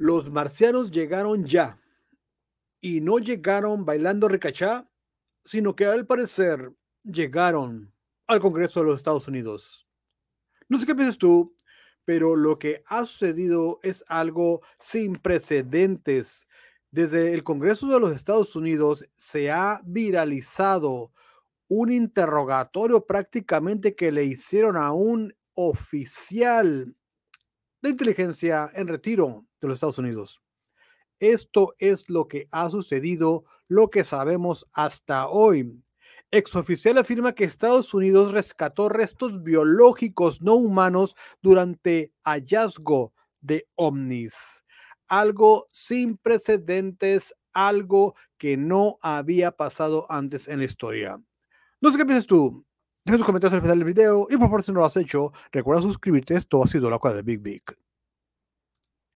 Los marcianos llegaron ya y no llegaron bailando ricachá, sino que al parecer llegaron al Congreso de los Estados Unidos. No sé qué piensas tú, pero lo que ha sucedido es algo sin precedentes. Desde el Congreso de los Estados Unidos se ha viralizado un interrogatorio prácticamente que le hicieron a un oficial de inteligencia en retiro de los Estados Unidos. Esto es lo que ha sucedido, lo que sabemos hasta hoy. Exoficial afirma que Estados Unidos rescató restos biológicos no humanos durante hallazgo de ovnis. Algo sin precedentes, algo que no había pasado antes en la historia. No sé qué piensas tú. Deja tus comentarios al final del video y por favor si no lo has hecho, recuerda suscribirte. Esto ha sido la de Big Big.